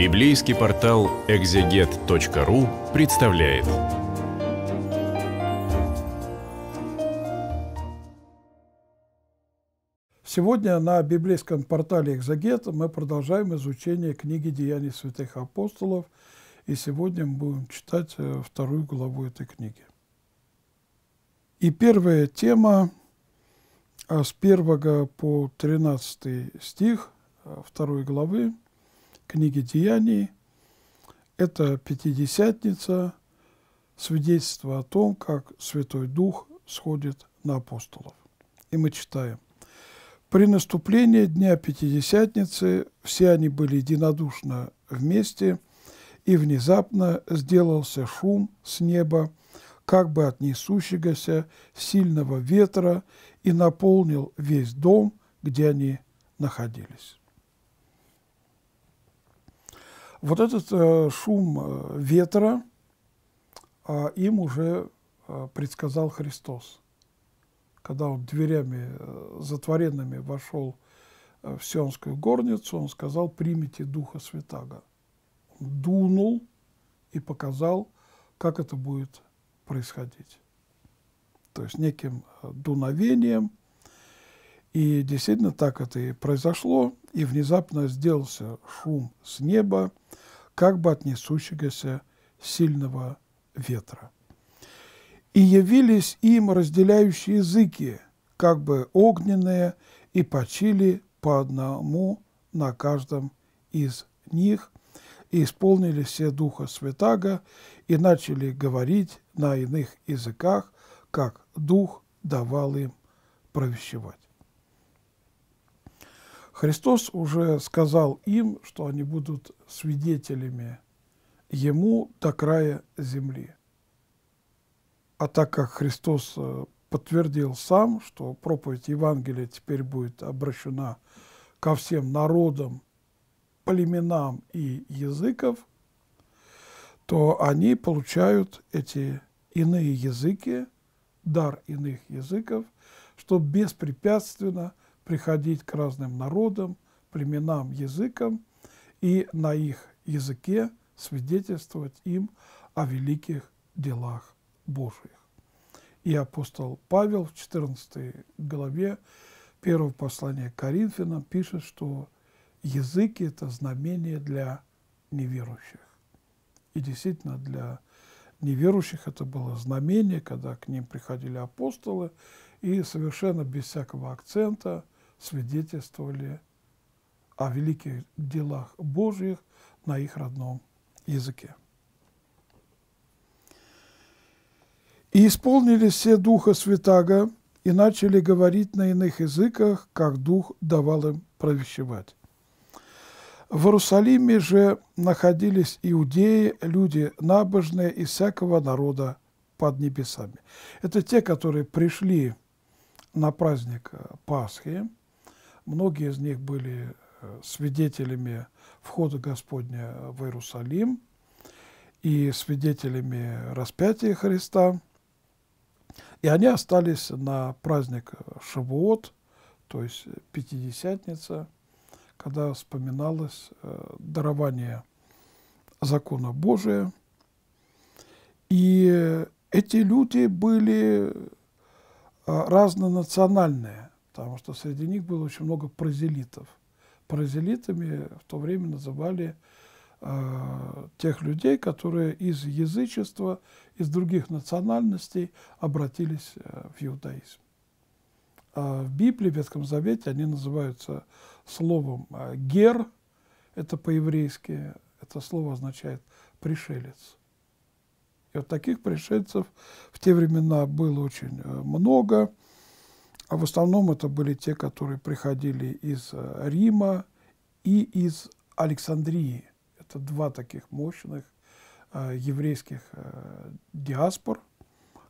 Библейский портал exeget.ru представляет. Сегодня на библейском портале «Экзогет» мы продолжаем изучение книги «Деяний святых апостолов», и сегодня мы будем читать э, вторую главу этой книги. И первая тема э, с 1 по 13 стих э, второй главы – книги Деяний. Это Пятидесятница, свидетельство о том, как Святой Дух сходит на апостолов. И мы читаем. При наступлении Дня Пятидесятницы все они были единодушно вместе, и внезапно сделался шум с неба, как бы от несущегося сильного ветра, и наполнил весь дом, где они находились. Вот этот э, шум э, ветра э, им уже э, предсказал Христос. Когда он дверями э, затворенными вошел э, в Сионскую горницу, он сказал «примите Духа Святаго». дунул и показал, как это будет происходить. То есть неким э, дуновением – и действительно так это и произошло, и внезапно сделался шум с неба, как бы от несущегося сильного ветра. И явились им разделяющие языки, как бы огненные, и почили по одному на каждом из них, и исполнили все Духа Святаго, и начали говорить на иных языках, как Дух давал им провещевать. Христос уже сказал им, что они будут свидетелями Ему до края земли. А так как Христос э, подтвердил сам, что проповедь Евангелия теперь будет обращена ко всем народам, племенам и языков, то они получают эти иные языки, дар иных языков, чтобы беспрепятственно – приходить к разным народам, племенам, языкам и на их языке свидетельствовать им о великих делах Божьих. И апостол Павел в 14 главе первого послания к Коринфянам пишет, что языки – это знамение для неверующих. И действительно, для неверующих это было знамение, когда к ним приходили апостолы, и совершенно без всякого акцента свидетельствовали о великих делах Божьих на их родном языке. «И исполнились все Духа Святаго и начали говорить на иных языках, как Дух давал им провещевать». В Иерусалиме же находились иудеи, люди набожные из всякого народа под небесами. Это те, которые пришли на праздник Пасхи, Многие из них были э, свидетелями входа Господня в Иерусалим и свидетелями распятия Христа. И они остались на праздник Шавуот, то есть Пятидесятница, когда вспоминалось э, дарование закона Божия. И эти люди были э, разнонациональные потому что среди них было очень много прозелитов. Прозелитами в то время называли э, тех людей, которые из язычества, из других национальностей обратились э, в иудаизм. А в Библии, в Ветхом Завете они называются словом э, «гер», это по-еврейски, это слово означает «пришелец». И вот таких пришельцев в те времена было очень э, много. А в основном это были те, которые приходили из э, Рима и из Александрии. Это два таких мощных э, еврейских э, диаспор,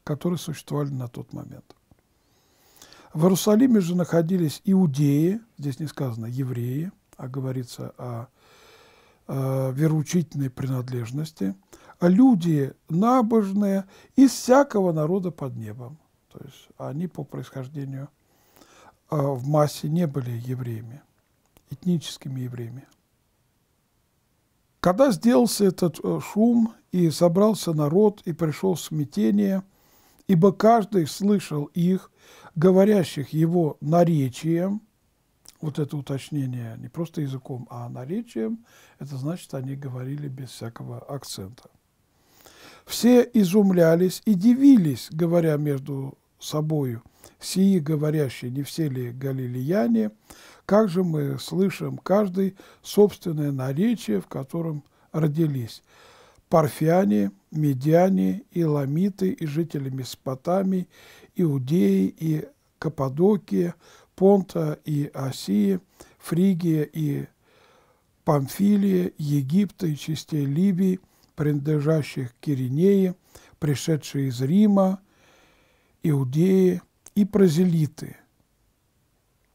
которые существовали на тот момент. В Иерусалиме же находились иудеи, здесь не сказано евреи, а говорится о э, вероучительной принадлежности, а люди набожные из всякого народа под небом. То есть они по происхождению э, в массе не были евреями, этническими евреями. Когда сделался этот э, шум, и собрался народ, и пришел смятение, ибо каждый слышал их, говорящих его наречием, вот это уточнение не просто языком, а наречием, это значит, они говорили без всякого акцента. Все изумлялись и дивились, говоря между собою сии говорящие, не все ли галилеяне, как же мы слышим каждый собственное наречие, в котором родились парфяне, медяне, ламиты и жители Месопотамии, иудеи и Каппадокия, Понта и Осии, Фригия и Памфилия, Египта и частей Ливии, принадлежащих к Киринее, пришедшие из Рима, иудеи и прозелиты,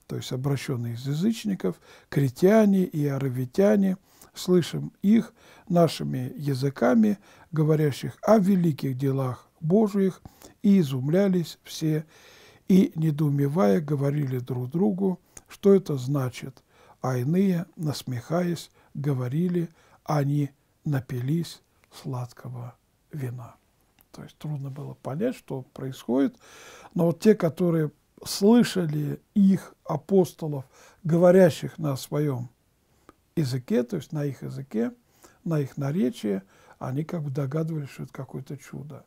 то есть обращенные из язычников, критяне и аравитяне, слышим их нашими языками, говорящих о великих делах Божиих, и изумлялись все, и, недоумевая, говорили друг другу, что это значит, а иные, насмехаясь, говорили, они напились сладкого вина. То есть трудно было понять, что происходит. Но вот те, которые слышали их апостолов, говорящих на своем языке, то есть на их языке, на их наречии, они как бы догадывались, что это какое-то чудо.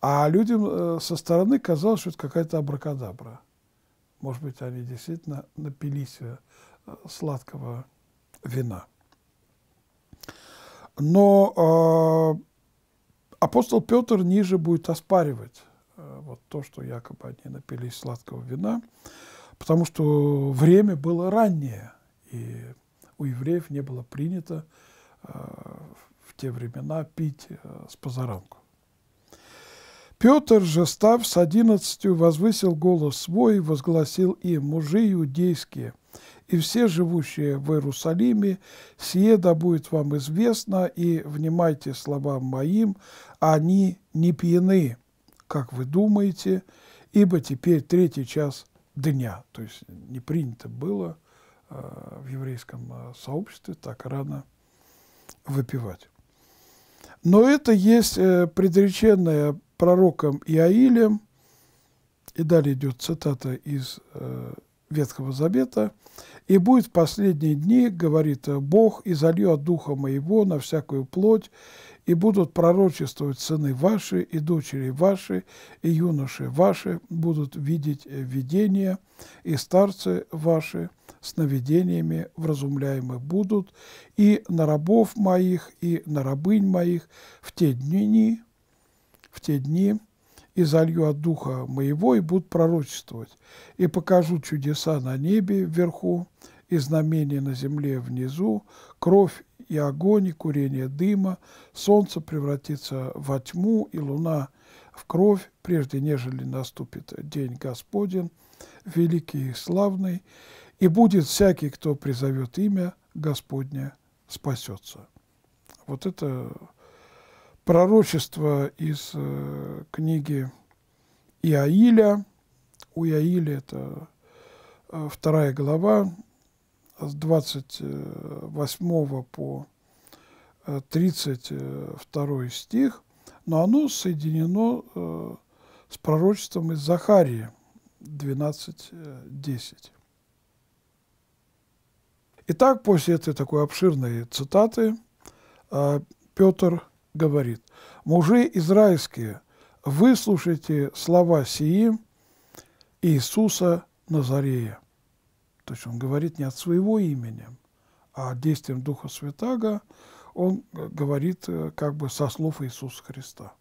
А людям э, со стороны казалось, что это какая-то абракадабра. Может быть, они действительно напились э, сладкого вина. Но э, апостол Петр ниже будет оспаривать э, вот то, что якобы они напились сладкого вина, потому что время было раннее, и у евреев не было принято э, в те времена пить э, с позаранку. Петр же, став с одиннадцатью, возвысил голос свой и возгласил им, «Мужи иудейские, — и все живущие в Иерусалиме, сие да будет вам известно, и внимайте словам моим, они не пьяны, как вы думаете, ибо теперь третий час дня». То есть не принято было э, в еврейском э, сообществе так рано выпивать. Но это есть э, предреченное пророком Иаилем, и далее идет цитата из Ветхого Завета, «И будет в последние дни, — говорит Бог, — и залью от Духа Моего на всякую плоть, и будут пророчествовать сыны ваши, и дочери ваши, и юноши ваши, будут видеть видения, и старцы ваши сновидениями вразумляемы будут, и на рабов моих, и на рабынь моих в те дни, в те дни, и залью от духа моего, и буду пророчествовать, и покажу чудеса на небе вверху, и знамения на земле внизу, кровь и огонь, и курение дыма, солнце превратится во тьму, и луна в кровь, прежде нежели наступит день Господень, великий и славный, и будет всякий, кто призовет имя Господня, спасется. Вот это пророчество из э, книги Иаиля. У Иаиля это э, вторая глава с 28 по 32 э, стих, но оно соединено с пророчеством из Захарии 12.10. Итак, после этой такой обширной цитаты э, Петр говорит, «Мужи израильские, выслушайте слова сии Иисуса Назарея». То есть он говорит не от своего имени, а действием Духа Святаго он э, говорит э, как бы со слов Иисуса Христа.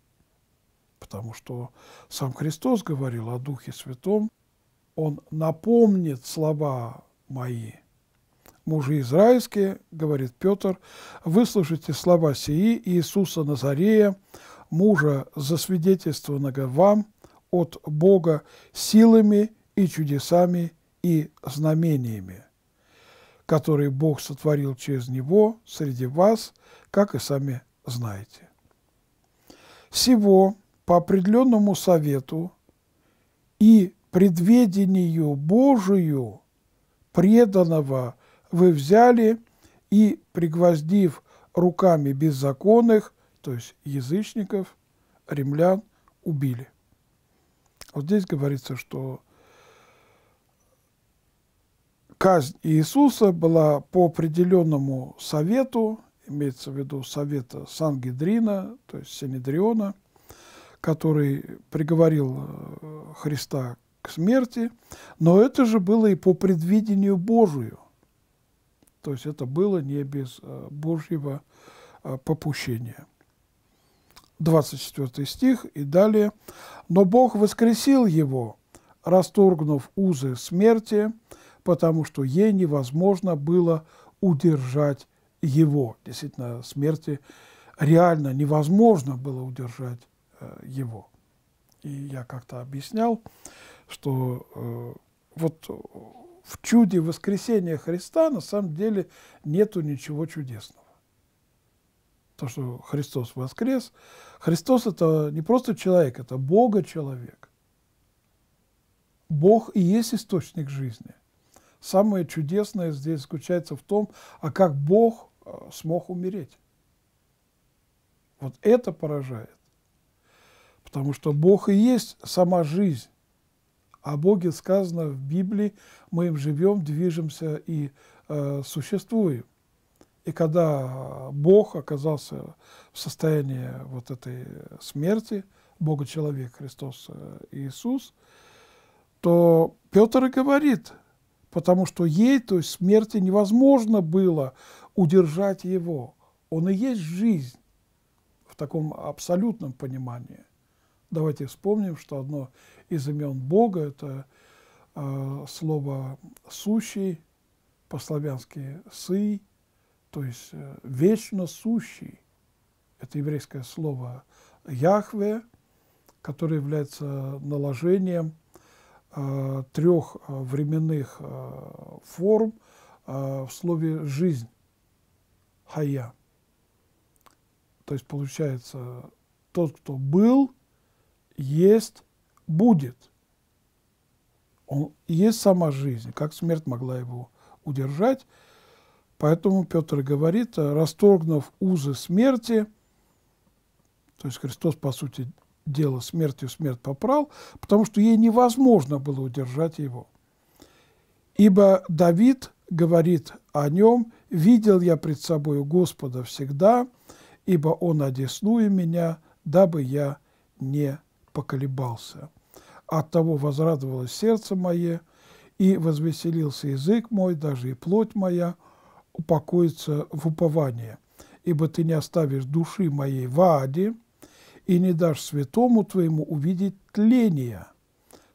Потому что сам Христос говорил о Духе Святом, он напомнит слова мои – мужи израильские, говорит Петр, выслушайте слова сии Иисуса Назарея, мужа засвидетельствованного вам от Бога силами и чудесами и знамениями, которые Бог сотворил через него среди вас, как и сами знаете. Всего по определенному совету и предведению Божию преданного вы взяли и, пригвоздив руками беззаконных, то есть язычников, римлян, убили. Вот здесь говорится, что казнь Иисуса была по определенному совету, имеется в виду совета Сангидрина, то есть Синедриона, который приговорил э, Христа к смерти, но это же было и по предвидению Божию. То есть это было не без э, Божьего э, попущения. 24 стих и далее. «Но Бог воскресил его, расторгнув узы смерти, потому что ей невозможно было удержать его». Действительно, смерти реально невозможно было удержать э, его. И я как-то объяснял, что э, вот в чуде воскресения Христа на самом деле нету ничего чудесного. То, что Христос воскрес, Христос – это не просто человек, это Бога-человек. Бог и есть источник жизни. Самое чудесное здесь заключается в том, а как Бог э, смог умереть. Вот это поражает. Потому что Бог и есть сама жизнь. О Боге сказано в Библии, мы им живем, движемся и э, существуем. И когда Бог оказался в состоянии вот этой смерти, Бога человек Христос э, Иисус, то Петр и говорит, потому что ей, то есть смерти, невозможно было удержать его. Он и есть жизнь в таком абсолютном понимании. Давайте вспомним, что одно из имен Бога. Это э, слово «сущий», по-славянски «сы», то есть э, «вечно сущий». Это еврейское слово «яхве», которое является наложением э, трех э, временных форм в слове «жизнь» – «хая». То есть получается тот, кто был, есть будет. Он есть сама жизнь, как смерть могла его удержать. Поэтому Петр говорит, расторгнув узы смерти, то есть Христос, по сути, дело смертью смерть попрал, потому что ей невозможно было удержать его. Ибо Давид говорит о нем, «Видел я пред собою Господа всегда, ибо Он одесную меня, дабы я не поколебался» от того возрадовалось сердце мое, и возвеселился язык мой, даже и плоть моя упокоится в упование. Ибо ты не оставишь души моей в аде, и не дашь святому твоему увидеть тление.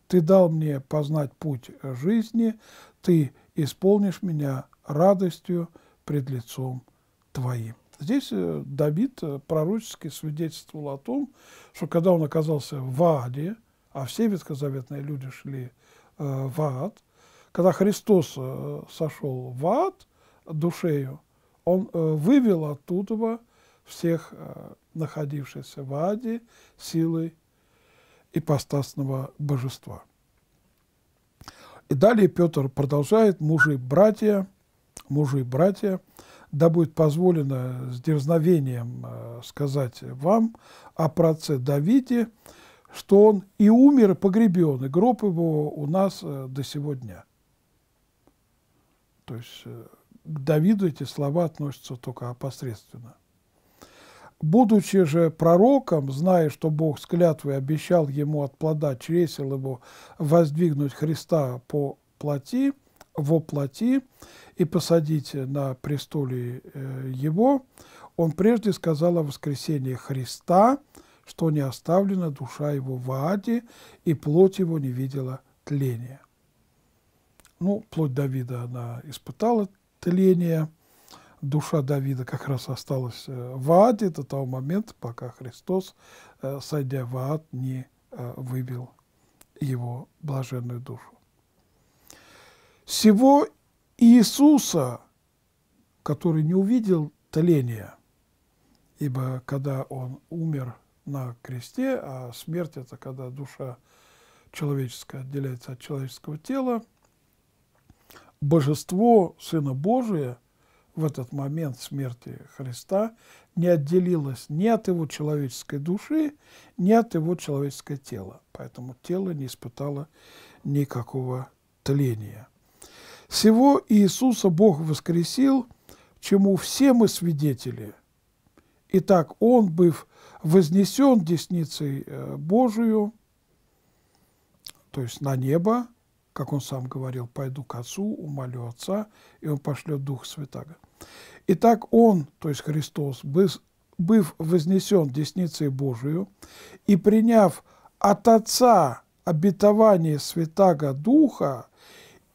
Ты дал мне познать путь жизни, ты исполнишь меня радостью пред лицом твоим. Здесь э, Давид э, пророчески свидетельствовал о том, что когда он оказался в Аде, а все ветхозаветные люди шли э, в ад. Когда Христос э, сошел в ад душею, он э, вывел оттуда всех э, находившихся в аде силой ипостасного божества. И далее Петр продолжает, мужи и братья, мужи и братья, да будет позволено с дерзновением э, сказать вам о праце Давиде, что он и умер, и погребен, и гроб его у нас э, до сегодня, То есть э, к Давиду эти слова относятся только опосредственно. Будучи же пророком, зная, что Бог с клятвой обещал ему от плода чресел его воздвигнуть Христа по плоти, во плоти и посадить на престоле э, его, он прежде сказал о воскресении Христа – что не оставлена душа его в Аде и плоть его не видела тления. Ну, плоть Давида, она испытала тление, душа Давида как раз осталась э, в Аде до того момента, пока Христос, э, сойдя в Ад, не э, выбил его блаженную душу. Всего Иисуса, который не увидел тления, ибо когда он умер, на кресте, а смерть – это когда душа человеческая отделяется от человеческого тела. Божество Сына Божия в этот момент смерти Христа не отделилось ни от его человеческой души, ни от его человеческого тела. Поэтому тело не испытало никакого тления. Всего Иисуса Бог воскресил, чему все мы свидетели. Итак, Он, быв вознесен десницей э, Божию, то есть на небо, как он сам говорил, пойду к Отцу, умолю Отца, и он пошлет Дух Святаго. Итак, он, то есть Христос, быв вознесен десницей Божию и приняв от Отца обетование Святаго Духа,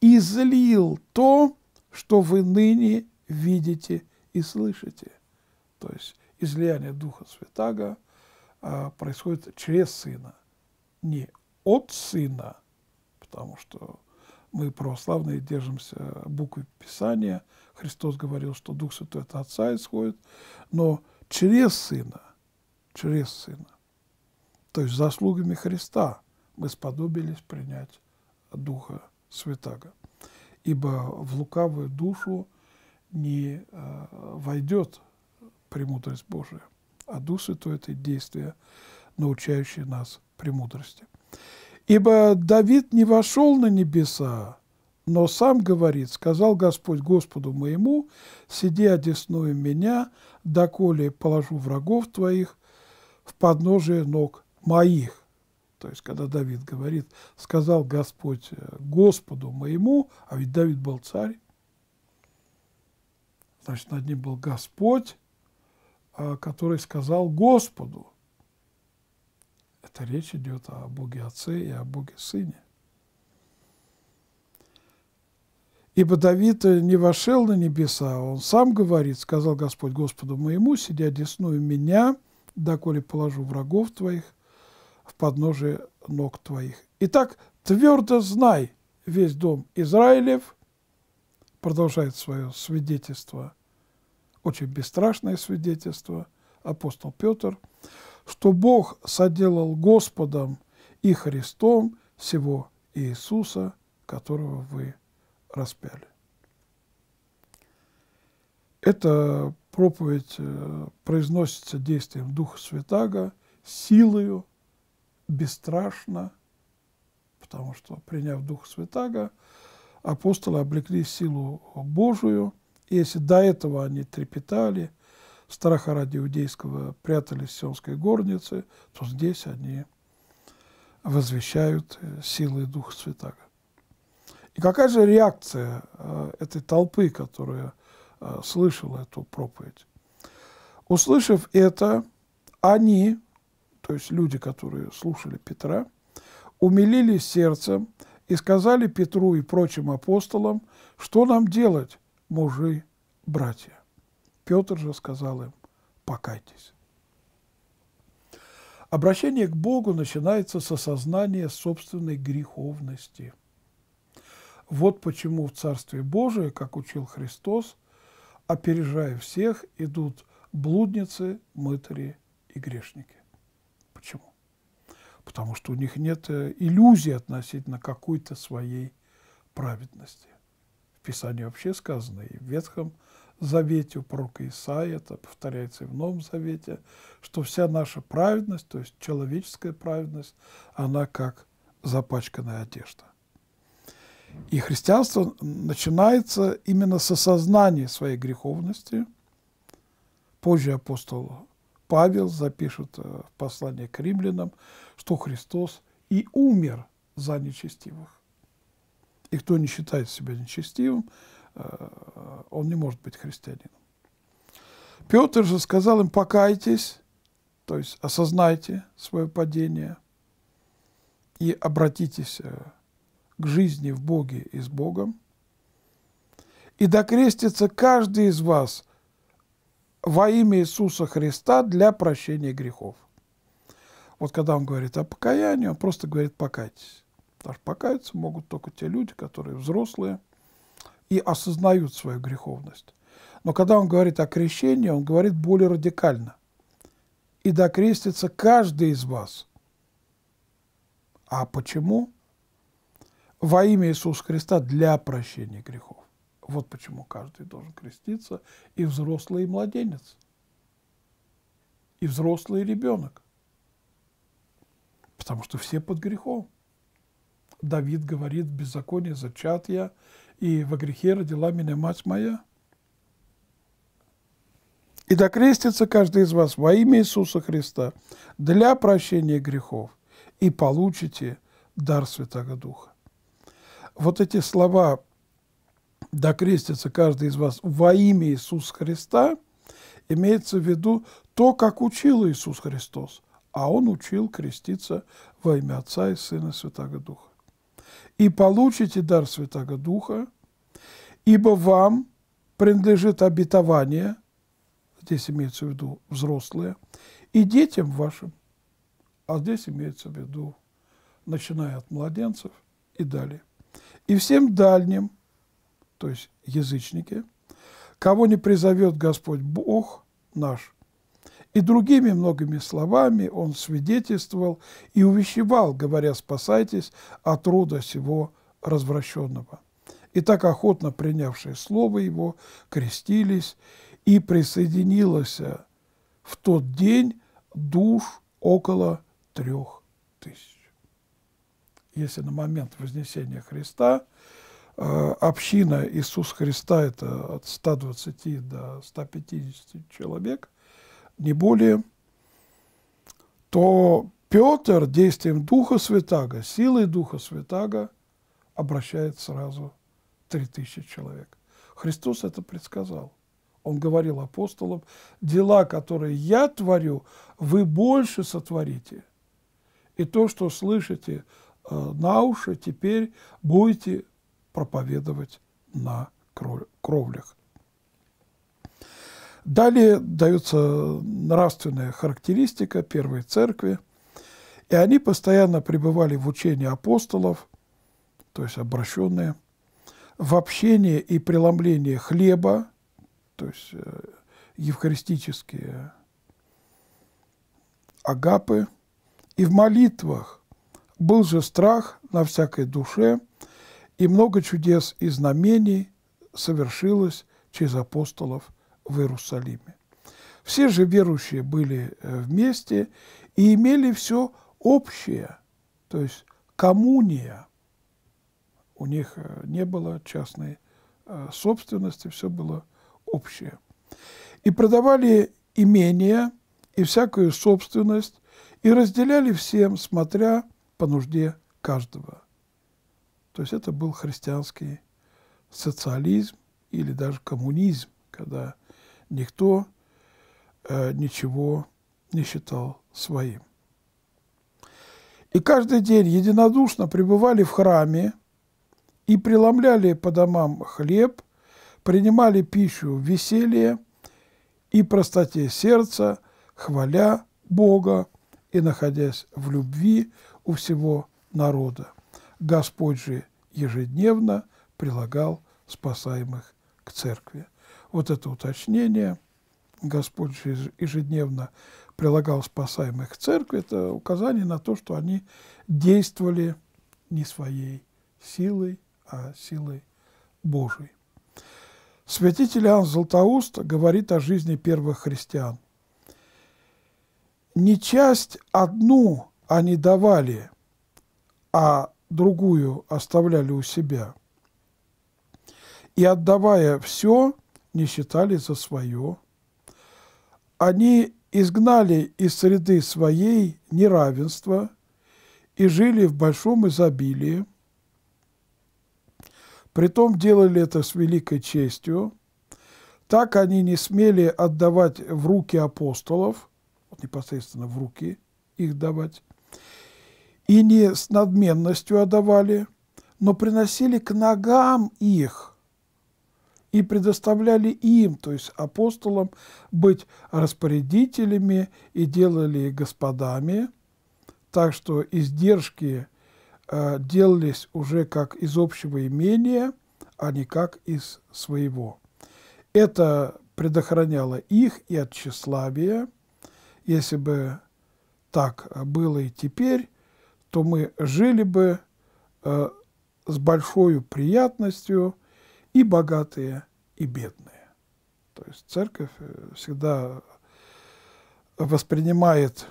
излил то, что вы ныне видите и слышите. То есть излияние Духа Святаго а, происходит через Сына, не от Сына, потому что мы православные держимся буквы Писания. Христос говорил, что Дух Святой от Отца исходит, но через Сына, через Сына, то есть заслугами Христа мы сподобились принять Духа Святаго. Ибо в лукавую душу не а, войдет премудрость Божия, а Дух Святой – это действие, научающее нас премудрости. Ибо Давид не вошел на небеса, но сам говорит, сказал Господь Господу моему, сиди одесную меня, доколе положу врагов твоих в подножие ног моих. То есть, когда Давид говорит, сказал Господь э, Господу моему, а ведь Давид был царь, значит, над ним был Господь, а, который сказал Господу. Это речь идет о Боге Отце и о Боге Сыне. Ибо Давид не вошел на небеса, он сам говорит, сказал Господь Господу моему, сидя десную меня, доколе положу врагов твоих в подножие ног твоих. Итак, твердо знай весь дом Израилев, продолжает свое свидетельство – очень бесстрашное свидетельство, апостол Петр, что Бог соделал Господом и Христом всего Иисуса, которого вы распяли. Эта проповедь э, произносится действием Духа Святаго, силою, бесстрашно, потому что, приняв Духа Святаго, апостолы облекли силу Божию – если до этого они трепетали, страха ради иудейского прятались в Сионской горнице, то здесь они возвещают э, силы Духа Святаго. И какая же реакция э, этой толпы, которая э, слышала эту проповедь? Услышав это, они, то есть люди, которые слушали Петра, умилились сердцем и сказали Петру и прочим апостолам, что нам делать, мужи, братья. Петр же сказал им, покайтесь. Обращение к Богу начинается с осознания собственной греховности. Вот почему в Царстве Божие, как учил Христос, опережая всех, идут блудницы, мытари и грешники. Почему? Потому что у них нет э, иллюзии относительно какой-то своей праведности. Писании вообще сказано и в Ветхом Завете, у пророка Исаия, это повторяется и в Новом Завете, что вся наша праведность, то есть человеческая праведность, она как запачканная одежда. И христианство начинается именно с осознания своей греховности. Позже апостол Павел запишет э, в послании к римлянам, что Христос и умер за нечестивых. И кто не считает себя нечестивым, э, он не может быть христианином. Петр же сказал им, покайтесь, то есть осознайте свое падение и обратитесь э, к жизни в Боге и с Богом. И докрестится каждый из вас во имя Иисуса Христа для прощения грехов. Вот когда он говорит о покаянии, он просто говорит покайтесь. Потому что покаяться могут только те люди, которые взрослые и осознают свою греховность. Но когда он говорит о крещении, он говорит более радикально. «И докрестится каждый из вас». А почему? Во имя Иисуса Христа для прощения грехов. Вот почему каждый должен креститься, и взрослый, и младенец, и взрослый, и ребенок. Потому что все под грехом. Давид говорит, беззаконие зачат я, и во грехе родила меня мать моя. И докрестится каждый из вас во имя Иисуса Христа для прощения грехов, и получите дар Святого Духа. Вот эти слова «докрестится каждый из вас во имя Иисуса Христа» имеется в виду то, как учил Иисус Христос, а Он учил креститься во имя Отца и Сына и Святого Духа и получите дар Святого Духа, ибо вам принадлежит обетование, здесь имеется в виду взрослые, и детям вашим, а здесь имеется в виду, начиная от младенцев и далее, и всем дальним, то есть язычники, кого не призовет Господь Бог наш и другими многими словами он свидетельствовал и увещевал, говоря «спасайтесь от рода сего развращенного». И так охотно принявшие слово его крестились, и присоединилось в тот день душ около трех тысяч. Если на момент Вознесения Христа э, община Иисуса Христа – это от 120 до 150 человек – не более, то Петр действием Духа Святаго, силой Духа Святаго обращает сразу 3000 человек. Христос это предсказал. Он говорил апостолам, дела, которые я творю, вы больше сотворите. И то, что слышите э, на уши, теперь будете проповедовать на кровлях. Далее дается нравственная характеристика первой церкви, и они постоянно пребывали в учении апостолов, то есть обращенные, в общении и преломлении хлеба, то есть э, евхаристические агапы, и в молитвах. Был же страх на всякой душе, и много чудес и знамений совершилось через апостолов в Иерусалиме. Все же верующие были э, вместе и имели все общее, то есть коммуния. У них э, не было частной э, собственности, все было общее. И продавали имения и всякую собственность, и разделяли всем, смотря по нужде каждого. То есть это был христианский социализм или даже коммунизм, когда Никто э, ничего не считал своим. И каждый день единодушно пребывали в храме и преломляли по домам хлеб, принимали пищу в веселье и простоте сердца, хваля Бога и находясь в любви у всего народа. Господь же ежедневно прилагал спасаемых к церкви. Вот это уточнение. Господь же ежедневно прилагал спасаемых церкви. Это указание на то, что они действовали не своей силой, а силой Божией. Святитель Иоанн Златоуст говорит о жизни первых христиан. «Не часть одну они давали, а другую оставляли у себя. И отдавая все, не считали за свое. Они изгнали из среды своей неравенство и жили в большом изобилии. Притом делали это с великой честью. Так они не смели отдавать в руки апостолов, непосредственно в руки их давать, и не с надменностью отдавали, но приносили к ногам их – и предоставляли им, то есть апостолам, быть распорядителями и делали господами, так что издержки э, делались уже как из общего имения, а не как из своего. Это предохраняло их и от тщеславия. Если бы так было и теперь, то мы жили бы э, с большой приятностью – и богатые, и бедные. То есть церковь э, всегда воспринимает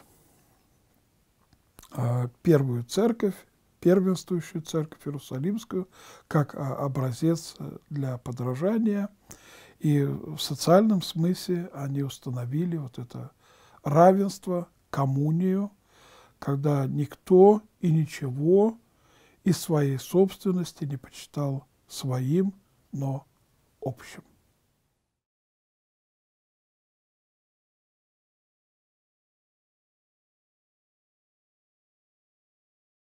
э, первую церковь, первенствующую церковь Иерусалимскую, как э, образец для подражания. И в социальном смысле они установили вот это равенство, коммунию, когда никто и ничего из своей собственности не почитал своим – но общим.